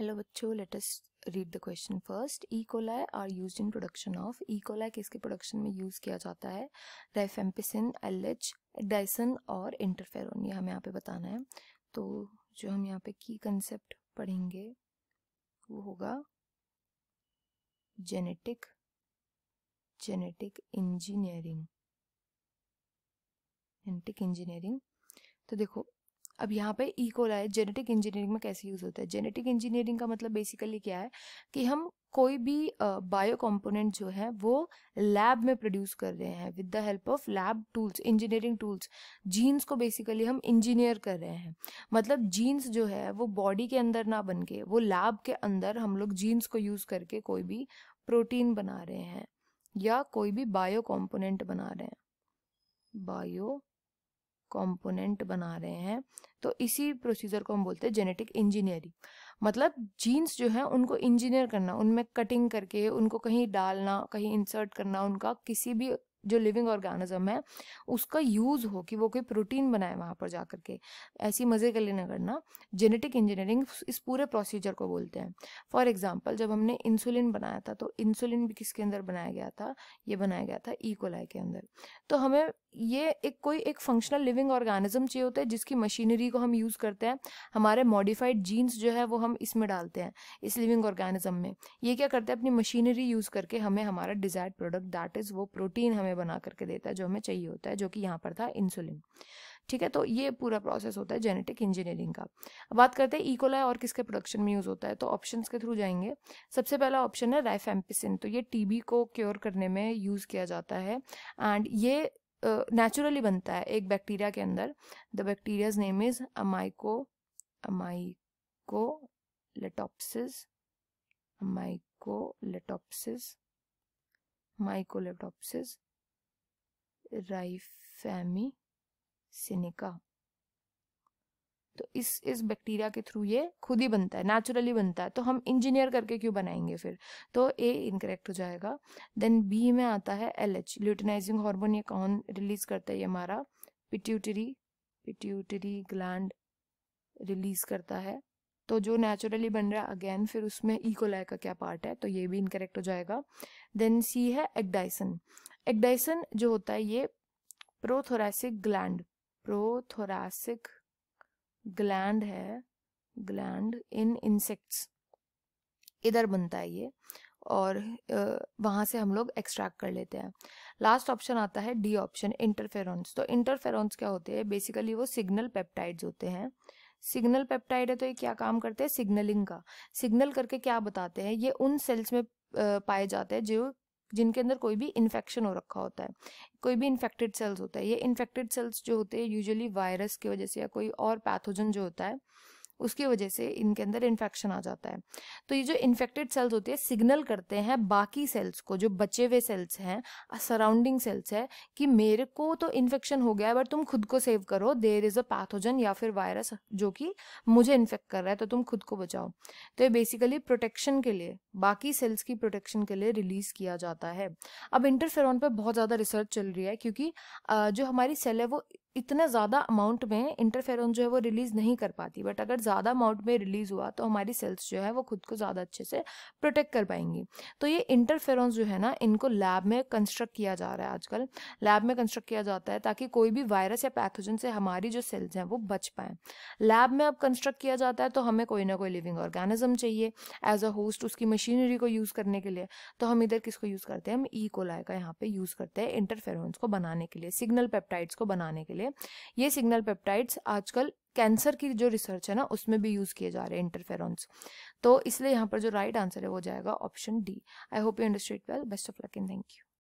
Hello बच्चों let us read the question first E coli are use in production of E coli किसके production में use किया जाता है राइफेम्पिसिन एल एच डाइसन और इंटरफेरोन ये हमें यहाँ पे बताना है तो जो हम यहाँ पे की कंसेप्ट पढ़ेंगे वो होगा genetic genetic engineering genetic engineering तो देखो अब यहाँ पे इकोला जेनेटिक इंजीनियरिंग में कैसे यूज़ होता है जेनेटिक इंजीनियरिंग का मतलब बेसिकली क्या है कि हम कोई भी बायो uh, कंपोनेंट जो है वो लैब में प्रोड्यूस कर रहे हैं with the help of lab tools engineering tools genes को बेसिकली हम इंजीनियर कर रहे हैं मतलब जीन्स जो है वो बॉडी के अंदर ना बन के वो लैब के अंदर हम लोग जीन्स को यूज़ करके कोई भी प्रोटीन बना रहे हैं या कोई भी बायो कॉम्पोनेंट बना रहे हैं बायो कंपोनेंट बना रहे हैं तो इसी प्रोसीजर को हम बोलते हैं जेनेटिक इंजीनियरिंग मतलब जीन्स जो है उनको इंजीनियर करना उनमें कटिंग करके उनको कहीं डालना कहीं इंसर्ट करना उनका किसी भी जो लिविंग ऑर्गेनिज्म है उसका यूज़ हो कि वो कोई प्रोटीन बनाए वहाँ पर जा के ऐसी मज़े के लिए न करना जेनेटिक इंजीनियरिंग इस पूरे प्रोसीजर को बोलते हैं फॉर एग्जाम्पल जब हमने इंसुलिन बनाया था तो इंसुलिन भी किसके अंदर बनाया गया था ये बनाया गया था ईकोलाई e. के अंदर तो हमें ये एक कोई एक फंक्शनल लिविंग ऑर्गेनिज्म चाहिए होता है जिसकी मशीनरी को हम यूज़ करते हैं हमारे मॉडिफाइड जीन्स जो है वो हम इसमें डालते हैं इस लिविंग ऑर्गेनिज्म में ये क्या करते हैं अपनी मशीनरी यूज़ करके हमें हमारा डिज़ायर्ड प्रोडक्ट दैट इज़ वो प्रोटीन हमें हमें बना करके देता है जो हमें चाहिए होता है जो कि यहाँ पर था इंसुलिन ठीक है तो ये पूरा प्रोसेस होता है जेनेटिक इंजीनियरिंग का बात करते हैं इकोला e. और किसके प्रोडक्शन में यूज़ होता है तो ऑप्शन के थ्रू जाएंगे सबसे पहला ऑप्शन है राइफेम्पिसिन तो ये टी को क्योर करने में यूज़ किया जाता है एंड ये नेचुरली uh, बनता है एक बैक्टीरिया के अंदर the bacteria's name is amyco Amycolatopsis latopsis mycolatopsis mycolatopsis rifamycinica तो इस इस बैक्टीरिया के थ्रू ये खुद ही बनता है नेचुरली बनता है तो हम इंजीनियर करके क्यों बनाएंगे फिर तो ए इनकरेक्ट हो जाएगा देन बी में आता है एल एच ल्यूटनाइजिंग हॉर्मोन ये कौन रिलीज करता है ये हमारा पिट्यूटरी पिट्यूटरी ग्लैंड रिलीज करता है तो जो नेचुरली बन रहा है अगेन फिर उसमें ईकोलाय e का क्या पार्ट है तो ये भी इनकरेक्ट हो जाएगा देन सी है एग्डाइसन एक्डाइसन जो होता है ये प्रोथोरासिक ग्लैंड प्रोथोरासिक ग्लैंड है ग्लैंड इन इंसेक्ट्स इधर बनता है ये और वहाँ से हम लोग एक्सट्रैक्ट कर लेते हैं लास्ट ऑप्शन आता है डी ऑप्शन इंटरफेरॉन्स तो इंटरफेरॉन्स क्या होते हैं बेसिकली वो सिग्नल पेप्टाइड्स होते हैं सिग्नल पेप्टाइड है तो ये क्या काम करते हैं सिग्नलिंग का सिग्नल करके क्या बताते हैं ये उन सेल्स में पाए जाते हैं जो जिनके अंदर कोई भी इन्फेक्शन हो रखा होता है कोई भी इन्फेक्टेड सेल्स होता है ये इन्फेक्टेड सेल्स जो होते हैं यूजुअली वायरस की वजह से या कोई और पैथोजन जो होता है उसकी वजह से इनके अंदर इन्फेक्शन आ जाता है तो ये जो इन्फेक्टेड सेल्स होती है सिग्नल करते हैं बाकी सेल्स को जो बचे हुए सेल्स हैं सराउंडिंग सेल्स है कि मेरे को तो इन्फेक्शन हो गया है बट तुम खुद को सेव करो देर इज़ अ पैथोजन या फिर वायरस जो कि मुझे इन्फेक्ट कर रहा है तो तुम खुद को बचाओ तो ये बेसिकली प्रोटेक्शन के लिए बाकी सेल्स की प्रोटेक्शन के लिए रिलीज किया जाता है अब इंटरफेरॉन पर बहुत ज़्यादा रिसर्च चल रही है क्योंकि जो हमारी सेल है वो इतने ज़्यादा अमाउंट में इंटरफेरन जो है वो रिलीज़ नहीं कर पाती बट अगर ज़्यादा अमाउंट में रिलीज़ हुआ तो हमारी सेल्स जो है वो खुद को ज़्यादा अच्छे से प्रोटेक्ट कर पाएंगी तो ये इंटरफेरन जो है ना इनको लैब में कंस्ट्रक्ट किया जा रहा है आजकल लैब में कंस्ट्रक्ट किया जाता है ताकि कोई भी वायरस या पैथोजन से हमारी जो सेल्स हैं वो बच पाएँ लैब में अब कंस्ट्रक्ट किया जाता है तो हमें कोई ना कोई लिविंग ऑर्गेनिज्म चाहिए एज अ होस्ट उसकी मशीनरी को यूज़ करने के लिए तो हम इधर किसको यूज़ करते हैं हम ई e. कोलाय का यहाँ पर यूज़ करते हैं इंटरफेरॉन्स को बनाने के लिए सिग्नल पेप्टाइड्स को बनाने के लिए लिए ये सिग्नल पेप्टाइड्स आजकल कैंसर की जो रिसर्च है ना उसमें भी यूज़ किए जा रहे हैं इंटरफेरॉन्स तो इसलिए यहाँ पर जो राइट right आंसर है वो जाएगा option D I hope you understood well best of luck in thank you